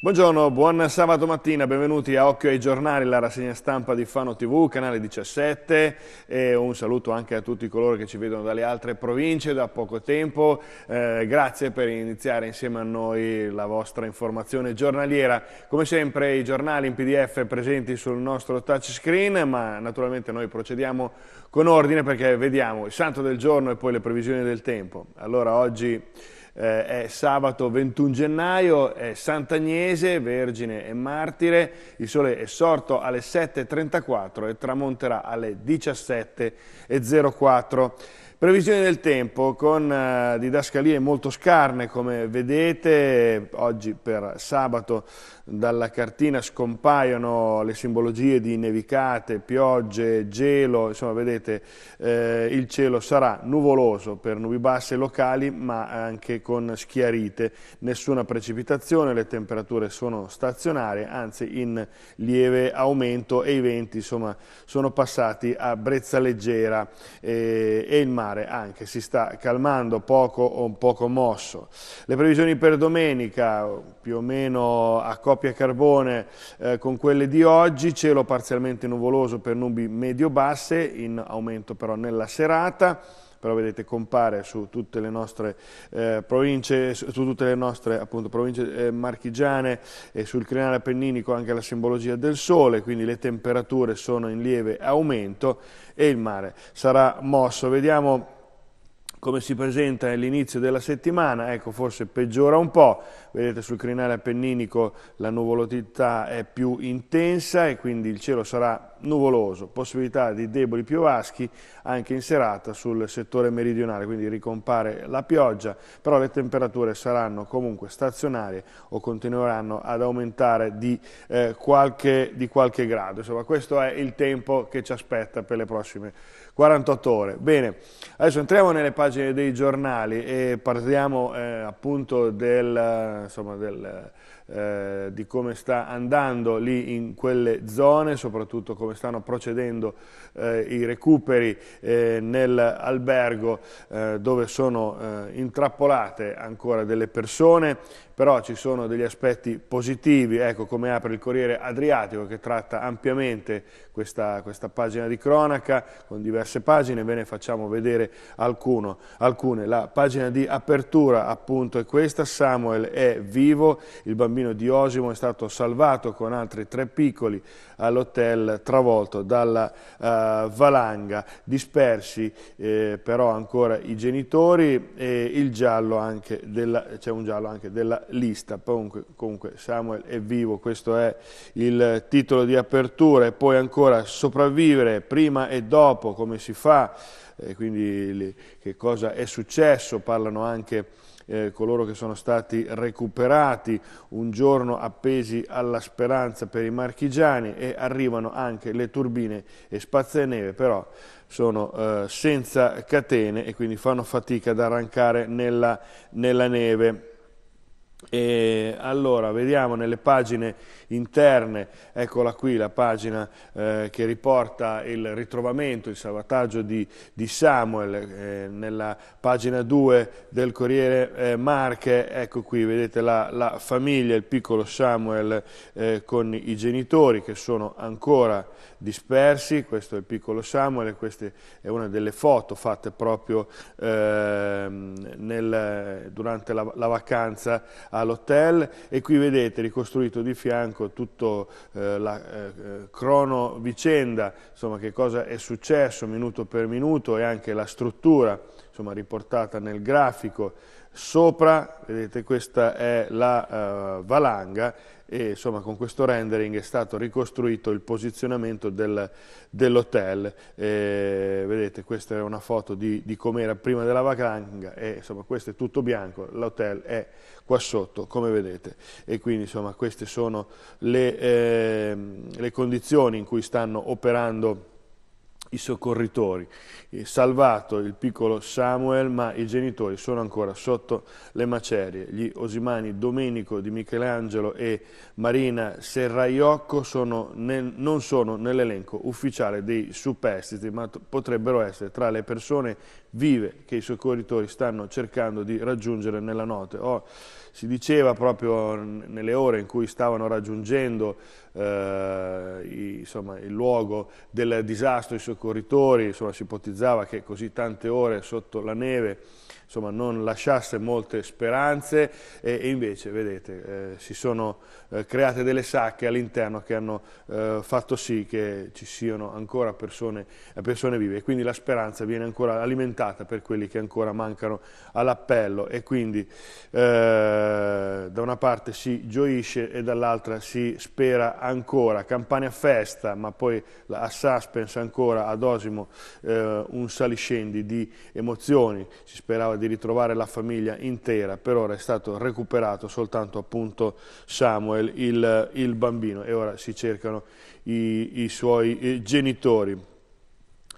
Buongiorno, buon sabato mattina, benvenuti a Occhio ai giornali, la rassegna stampa di Fano TV, canale 17 e un saluto anche a tutti coloro che ci vedono dalle altre province da poco tempo. Eh, grazie per iniziare insieme a noi la vostra informazione giornaliera. Come sempre i giornali in pdf presenti sul nostro touchscreen, ma naturalmente noi procediamo con ordine perché vediamo il santo del giorno e poi le previsioni del tempo. Allora oggi... Eh, è sabato 21 gennaio, è Sant'Agnese, vergine e martire, il sole è sorto alle 7.34 e tramonterà alle 17.04. Previsioni del tempo con eh, didascalie molto scarne come vedete, oggi per sabato dalla cartina scompaiono le simbologie di nevicate, piogge, gelo, insomma vedete eh, il cielo sarà nuvoloso per nubi basse locali ma anche con schiarite, nessuna precipitazione, le temperature sono stazionarie, anzi in lieve aumento e i venti insomma, sono passati a brezza leggera eh, e il mare mare anche si sta calmando, poco o un poco mosso. Le previsioni per domenica, più o meno a coppia carbone eh, con quelle di oggi, cielo parzialmente nuvoloso per nubi medio-basse, in aumento però nella serata però vedete compare su tutte le nostre eh, province, su tutte le nostre appunto, province eh, marchigiane e sul crinale appenninico anche la simbologia del sole, quindi le temperature sono in lieve aumento e il mare sarà mosso. Vediamo come si presenta all'inizio della settimana, ecco forse peggiora un po', vedete sul crinale appenninico la nuvolosità è più intensa e quindi il cielo sarà nuvoloso, possibilità di deboli piovaschi anche in serata sul settore meridionale, quindi ricompare la pioggia, però le temperature saranno comunque stazionarie o continueranno ad aumentare di, eh, qualche, di qualche grado, insomma questo è il tempo che ci aspetta per le prossime settimane 48 ore. Bene, adesso entriamo nelle pagine dei giornali e parliamo eh, appunto del, insomma, del, eh, di come sta andando lì in quelle zone, soprattutto come stanno procedendo eh, i recuperi eh, nell'albergo eh, dove sono eh, intrappolate ancora delle persone però ci sono degli aspetti positivi, ecco come apre il Corriere Adriatico che tratta ampiamente questa, questa pagina di cronaca con diverse pagine, ve ne facciamo vedere alcuno, alcune. La pagina di apertura appunto è questa, Samuel è vivo, il bambino di Osimo è stato salvato con altri tre piccoli all'hotel travolto dalla uh, valanga, dispersi eh, però ancora i genitori e il giallo anche della, c'è un giallo anche della lista, comunque Samuel è vivo, questo è il titolo di apertura e poi ancora sopravvivere prima e dopo, come si fa, e eh, quindi che cosa è successo, parlano anche eh, coloro che sono stati recuperati un giorno appesi alla speranza per i marchigiani e arrivano anche le turbine e spazza e neve, però sono eh, senza catene e quindi fanno fatica ad arrancare nella, nella neve. E allora vediamo nelle pagine interne, eccola qui la pagina eh, che riporta il ritrovamento, il salvataggio di, di Samuel, eh, nella pagina 2 del Corriere eh, Marche, ecco qui vedete la, la famiglia, il piccolo Samuel eh, con i genitori che sono ancora dispersi, questo è il piccolo Samuel, questa è una delle foto fatte proprio ehm, nel, durante la, la vacanza all'hotel e qui vedete ricostruito di fianco tutta eh, la eh, eh, crono vicenda, insomma che cosa è successo minuto per minuto e anche la struttura insomma, riportata nel grafico sopra, vedete questa è la uh, valanga e insomma, con questo rendering è stato ricostruito il posizionamento del, dell'hotel, eh, vedete questa è una foto di, di com'era prima della valanga e insomma, questo è tutto bianco, l'hotel è qua sotto come vedete e quindi insomma, queste sono le, eh, le condizioni in cui stanno operando i soccorritori, eh, salvato il piccolo Samuel, ma i genitori sono ancora sotto le macerie. Gli Osimani Domenico di Michelangelo e Marina Serraiocco sono nel, non sono nell'elenco ufficiale dei superstiti, ma potrebbero essere tra le persone vive che i soccorritori stanno cercando di raggiungere nella notte. Oh, si diceva proprio nelle ore in cui stavano raggiungendo eh, i, insomma, il luogo del disastro i soccorritori, insomma, si ipotizzava che così tante ore sotto la neve insomma, non lasciasse molte speranze e, e invece vedete eh, si sono eh, create delle sacche all'interno che hanno eh, fatto sì che ci siano ancora persone, persone vive e quindi la speranza viene ancora alimentata aumentata per quelli che ancora mancano all'appello e quindi eh, da una parte si gioisce e dall'altra si spera ancora. Campania festa, ma poi a suspense ancora ad Osimo eh, un saliscendi di emozioni. Si sperava di ritrovare la famiglia intera, per ora è stato recuperato soltanto appunto Samuel, il, il bambino, e ora si cercano i, i suoi eh, genitori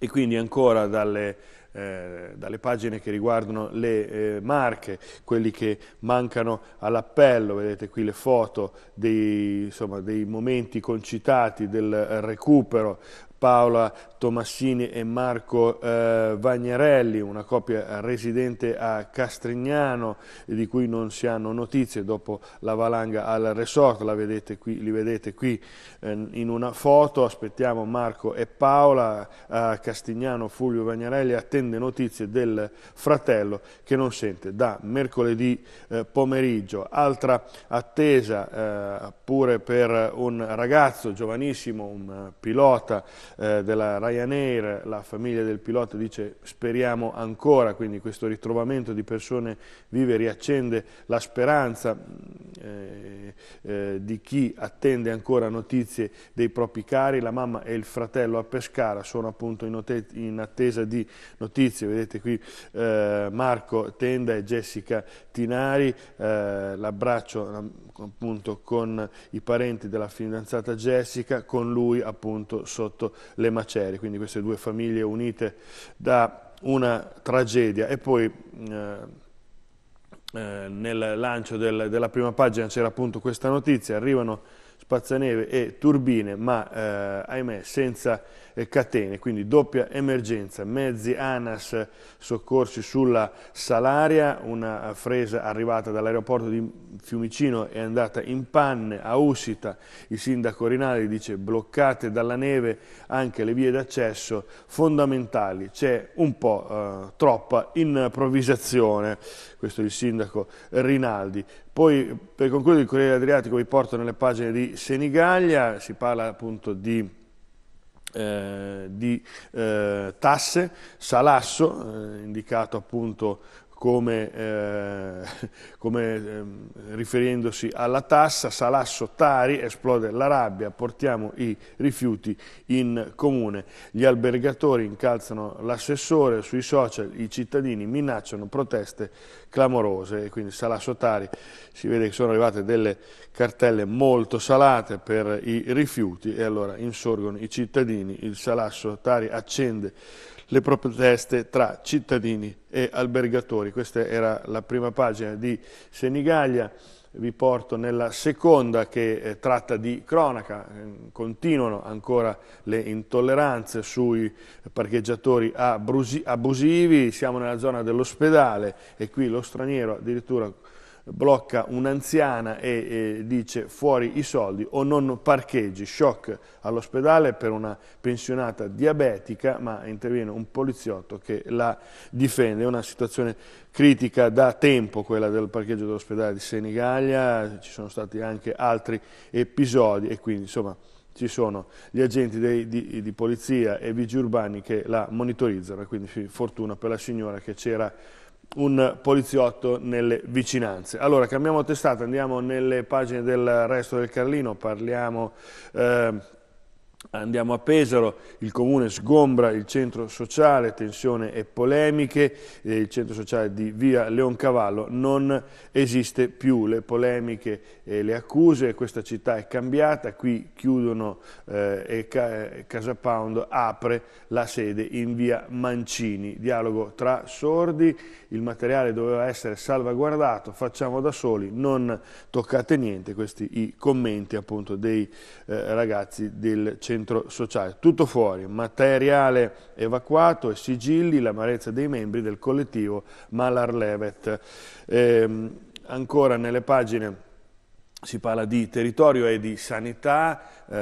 e quindi ancora dalle eh, dalle pagine che riguardano le eh, marche, quelli che mancano all'appello, vedete qui le foto dei, insomma, dei momenti concitati del recupero Paola Tomassini e Marco eh, Vagnarelli, una coppia residente a Castrignano di cui non si hanno notizie dopo la valanga al resort, vedete qui, li vedete qui eh, in una foto, aspettiamo Marco e Paola, a Castrignano, Fulvio Vagnarelli attende notizie del fratello che non sente da mercoledì eh, pomeriggio. Altra attesa eh, pure per un ragazzo giovanissimo, un pilota eh, della Ryanair, la famiglia del pilota dice speriamo ancora, quindi questo ritrovamento di persone vive riaccende la speranza mm, eh, eh, di chi attende ancora notizie dei propri cari, la mamma e il fratello a Pescara sono appunto in, in attesa di notizie, vedete qui eh, Marco Tenda e Jessica Tinari, eh, l'abbraccio mm, appunto con i parenti della fidanzata Jessica, con lui appunto sotto le macerie, quindi queste due famiglie unite da una tragedia. E poi eh, eh nel lancio del, della prima pagina c'era appunto questa notizia, arrivano spazzaneve e turbine, ma eh, ahimè senza eh, catene, quindi doppia emergenza, mezzi ANAS soccorsi sulla Salaria, una fresa arrivata dall'aeroporto di Fiumicino è andata in panne a Usita, il sindaco Rinaldi dice bloccate dalla neve anche le vie d'accesso fondamentali, c'è un po' eh, troppa improvvisazione, questo è il sindaco Rinaldi, poi per concludere il Corriere Adriatico vi porto nelle pagine di Senigallia, si parla appunto di, eh, di eh, tasse, Salasso, eh, indicato appunto come, eh, come eh, riferendosi alla tassa, Salasso Tari, esplode la rabbia, portiamo i rifiuti in comune. Gli albergatori incalzano l'assessore, sui social i cittadini minacciano proteste clamorose e quindi Salasso Tari si vede che sono arrivate delle cartelle molto salate per i rifiuti e allora insorgono i cittadini, il Salasso Tari accende le proteste tra cittadini e albergatori. Questa era la prima pagina di Senigallia vi porto nella seconda che eh, tratta di cronaca, mm, continuano ancora le intolleranze sui parcheggiatori abusivi, siamo nella zona dell'ospedale e qui lo straniero addirittura blocca un'anziana e, e, dice fuori i soldi o non parcheggi, shock all'ospedale per una pensionata diabetica, ma interviene un poliziotto che la difende. È una situazione critica da tempo quella del parcheggio dell'ospedale di Senigallia, ci sono stati anche altri episodi e quindi insomma ci sono gli agenti dei, di, di polizia e vigili urbani che la monitorizzano, quindi fortuna per la signora che c'era un poliziotto nelle vicinanze. Allora, cambiamo testata, andiamo nelle pagine del resto del Carlino, parliamo... Eh, Andiamo a Pesaro, il comune sgombra il centro sociale, tensione e polemiche, il centro sociale di via Leoncavallo non esiste più, le polemiche e le accuse, questa città è cambiata, qui chiudono eh, e ca eh, Casa Pound apre la sede in via Mancini, dialogo tra sordi, il materiale doveva essere salvaguardato, facciamo da soli, non toccate niente, questi i commenti appunto dei eh, ragazzi del centro centro sociale. Tutto fuori, materiale evacuato e sigilli, l'amarezza dei membri del collettivo Malar Levet. Ehm, ancora nelle pagine si parla di territorio e di sanità, eh,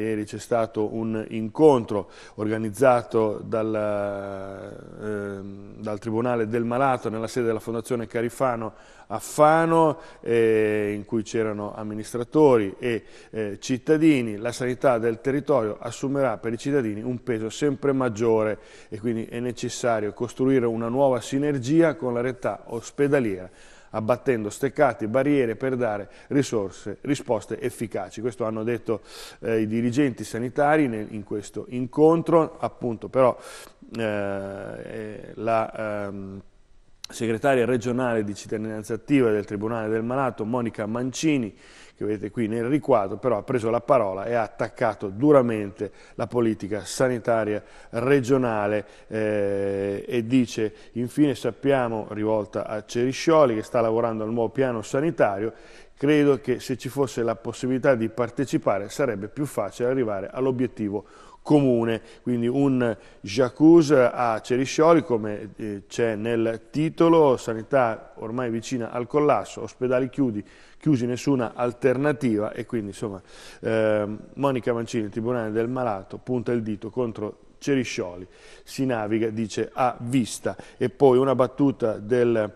ieri c'è stato un incontro organizzato dal, eh, dal, Tribunale del Malato nella sede della Fondazione Carifano a Fano eh, in cui c'erano amministratori e eh, cittadini, la sanità del territorio assumerà per i cittadini un peso sempre maggiore e quindi è necessario costruire una nuova sinergia con la realtà ospedaliera abbattendo steccati, barriere per dare risorse, risposte efficaci. Questo hanno detto eh, i dirigenti sanitari nel, in questo incontro, appunto però eh, eh la... Ehm, segretaria regionale di cittadinanza attiva del Tribunale del Malato, Monica Mancini, che vedete qui nel riquadro, però ha preso la parola e ha attaccato duramente la politica sanitaria regionale eh, e dice infine sappiamo, rivolta a Ceriscioli, che sta lavorando al nuovo piano sanitario, credo che se ci fosse la possibilità di partecipare sarebbe più facile arrivare all'obiettivo comune, quindi un jacuzzi a Ceriscioli come eh, c'è nel titolo, sanità ormai vicina al collasso, ospedali chiudi, chiusi nessuna alternativa e quindi insomma eh, Monica Mancini, Tribunale del Malato, punta il dito contro Ceriscioli, si naviga, dice, a vista e poi una battuta del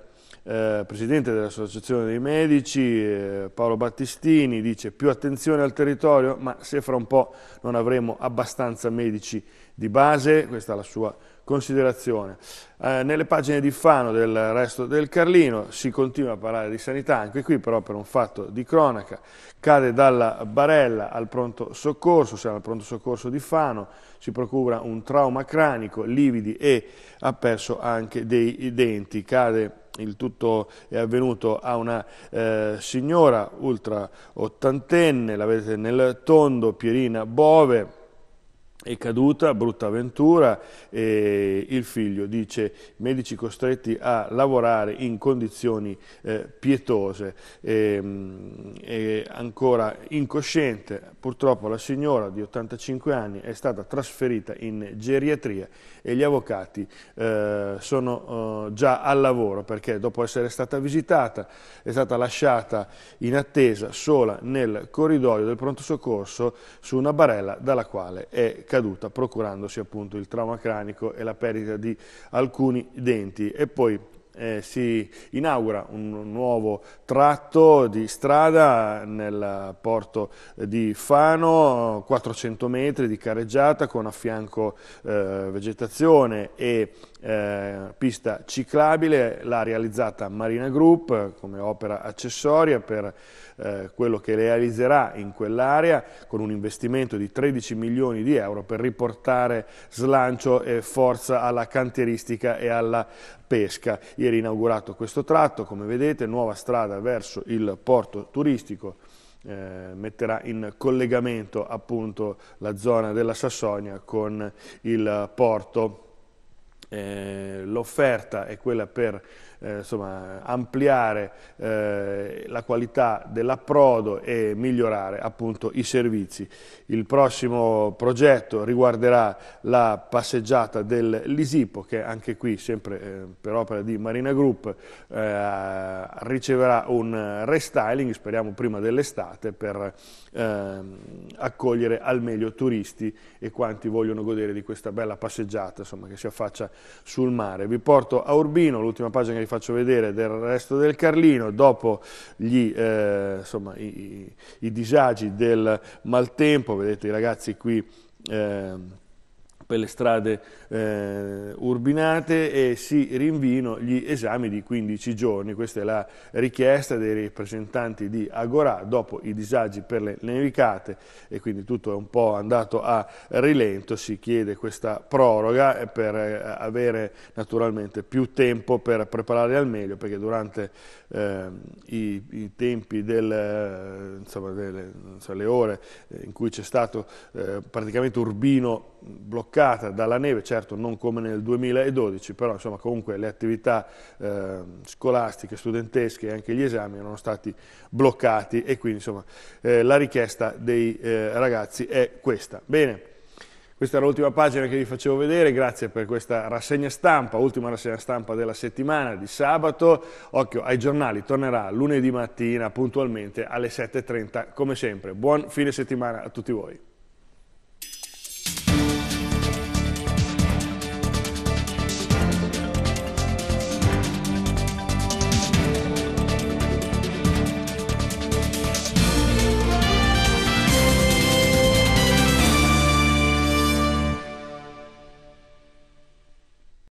eh, presidente dell'Associazione dei Medici, eh, Paolo Battistini, dice più attenzione al territorio, ma se fra un po' non avremo abbastanza medici di base, questa è la sua considerazione. Eh, nelle pagine di Fano del resto del Carlino si continua a parlare di sanità, anche qui però per un fatto di cronaca, cade dalla barella al pronto soccorso, siamo al pronto soccorso di Fano, si procura un trauma cranico, lividi e ha perso anche dei denti, cade il tutto è avvenuto a una eh, signora ultra ottantenne, la vedete nel tondo, Pierina Bove, è caduta, brutta avventura, e il figlio dice medici costretti a lavorare in condizioni eh, pietose, e, ehm, e ancora incosciente, purtroppo la signora di 85 anni è stata trasferita in geriatria e gli avvocati eh, sono eh, già al lavoro perché dopo essere stata visitata è stata lasciata in attesa sola nel corridoio del pronto soccorso su una barella dalla quale è caduta caduta procurandosi appunto il trauma cranico e la perdita di alcuni denti e poi eh, si inaugura un nuovo tratto di strada nel porto di Fano, 400 metri di carreggiata con a fianco eh, vegetazione e eh, pista ciclabile, l'ha realizzata Marina Group eh, come opera accessoria per eh, quello che realizzerà in quell'area con un investimento di 13 milioni di euro per riportare slancio e forza alla canteristica e alla pesca. Ieri inaugurato questo tratto, come vedete, nuova strada verso il porto turistico eh, metterà in collegamento appunto la zona della Sassonia con il porto eh, l'offerta è quella per eh, insomma, ampliare eh, la qualità dell'approdo e migliorare appunto, i servizi. Il prossimo progetto riguarderà la passeggiata del Lisipo che anche qui, sempre eh, per opera di Marina Group, eh, riceverà un restyling, speriamo prima dell'estate, per ehm, accogliere al meglio turisti e quanti vogliono godere di questa bella passeggiata insomma, che si affaccia sul mare. Vi porto a Urbino, l'ultima pagina che di faccio vedere del resto del Carlino, dopo gli, eh, insomma, i, i, disagi del maltempo, vedete i ragazzi qui... Eh, per le strade eh, urbinate e si rinvino gli esami di 15 giorni. Questa è la richiesta dei rappresentanti di Agorà dopo i disagi per le nevicate e quindi tutto è un po' andato a rilento, si chiede questa proroga eh, per eh, avere naturalmente più tempo per preparare al meglio perché durante eh, i, i, tempi del, eh, insomma, delle, so, ore in cui c'è stato eh, praticamente Urbino bloccato bloccata dalla neve, certo non come nel 2012, però insomma, comunque le attività eh, scolastiche, studentesche e anche gli esami erano stati bloccati e quindi insomma, eh, la richiesta dei eh, ragazzi è questa. Bene. Questa era l'ultima pagina che vi facevo vedere, grazie per questa rassegna stampa, ultima rassegna stampa della settimana di sabato. Occhio ai giornali, tornerà lunedì mattina puntualmente alle 7.30 come sempre. Buon fine settimana a tutti voi.